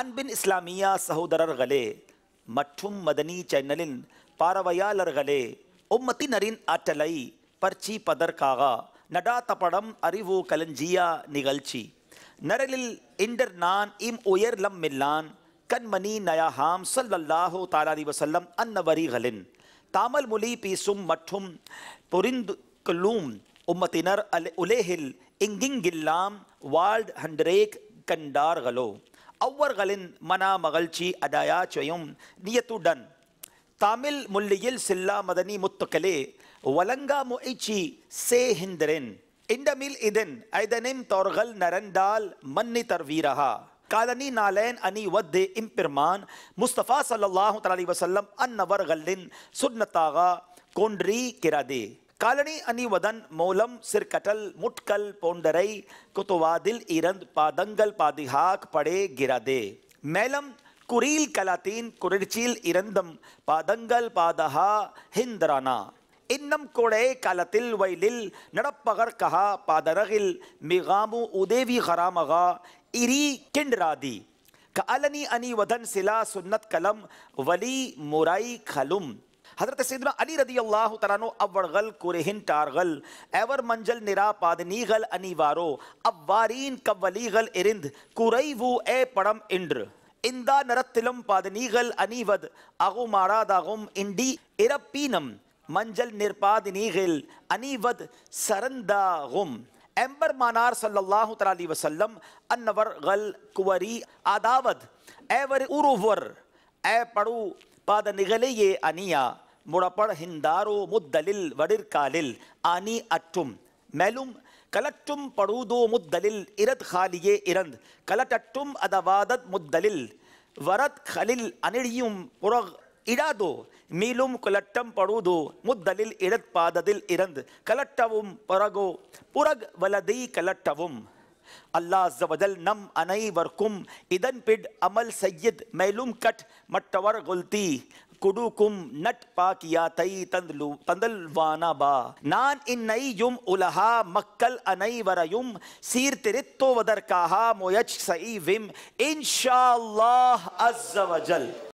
அன்பின் இஸ்லாமியா சகோதரர்களே மற்றும் மதனி சேனலின் பார்வையாளர்களே உம்மத்தினரின் ஆற்றலை பர்ச்சி பதற்காக நடாத்த படம் அறிவு கலஞ்சியா நிகழ்ச்சி நரலில் இண்டர் நான் இம் உயர்லம் மில்லான் கண்மணி நயாஹாம் சொல்லல்லாஹு தாலாரி வசல்லம் அன்னவரிகளின் தாமல் மொழி பேசும் மற்றும் புரிந்து கொள்ளும் உம்மத்தினர் அல் உலேஹில் இங்கிங்கில்லாம் வால்ட் ஹண்ட்ரேக் கண்டார்களோ அவர்களின் மனா மகிழ்ச்சி அடயாச்சையும் நியத்துடன் தமிழ் மொழியில் சில்லா மதனி முத்துக்களே வலங்கா முயற்சி சேஹிந்திரன் இண்டமில் இதன் ஐதனின் தோர்கள் நரண்டால் மன்னி தர்வீரகா காலனி நாலேன் அனி வத்து இம்பிர்மான் முஸ்தபா சல்லாஹு தலி வசல்லம் அன்னவர்களின் சுன்னத்தாக கொன்றி கிரதே காலனி அணிவதன் மூலம் சிற்கட்டல் முட்கல் போண்டரை குத்துவாதில் இரந்து பாதங்கள் பாதிகாக் படே கிரதே மேலம் குரில் கலாத்தீன் குளிர்ச்சியில் இறந்தும் பாதங்கள் பாதகா ஹிந்திரானா இன்னும் கொடை காலத்தில் வயலில் நடப்பகர் கஹா பாதரகில் மிகாமு உதேவி ஹராமகா இரி கிண்டராதி காலனி அணிவதன் சிலா சுன்னத் கலம் வலி முறை கலும் हजरत सदना अली रदी अल्लाह तरानो अवड़गल कुरहिन टारगल एवर मंजल निरा पादनीगल अनिवारो अवारीन कवलीगल इरिंद कुरई वु ए पड़म इंड्र इंदा नरतिलम पादनीगल अनिवद अगु मारा दागुम इंडी इरपीनम मंजल निर्पादनीगल अनिवद सरंदागुम एम्बर मानार सल्लल्लाहु तआला वसल्लम अन्नवर गल कुवरी आदावद एवर उरुवर ए पड़ू पाद निगले ये अनिया முடப்பட ஹிந்தாரோ முத்தலில் வடிர்காலில் அணி அற்றும் மேலும் கலற்றும் படுதோ முத்தலில் இரத் ஹாலியே இறந்த் கலட்டற்றும் அதவாதத் முத்தலில் வரத் ஹலில் அணியும் புற இடாதோ மீளும் குலட்டம் படுதோ முத்தலில் இடத் பாததில் இறந்து கலட்டவும் பரகோ புறக் வலதை கலட்டவும் அல்லாஹ் நம் அனைவர்க்கும் இதன் பிட் அமல் சையத் மேலும் கட் மற்றவர் கொல்தி குடுக்கும் தை தந்தலு தந்தல்வானபா நான் இந்நையும் உலகா மக்கள் அனைவரையும் சீர்திருத்துவதற்காக முயற்சி செய்வேன் இன்ஷா அல்லாஹ் அஸ்ஸவஜல்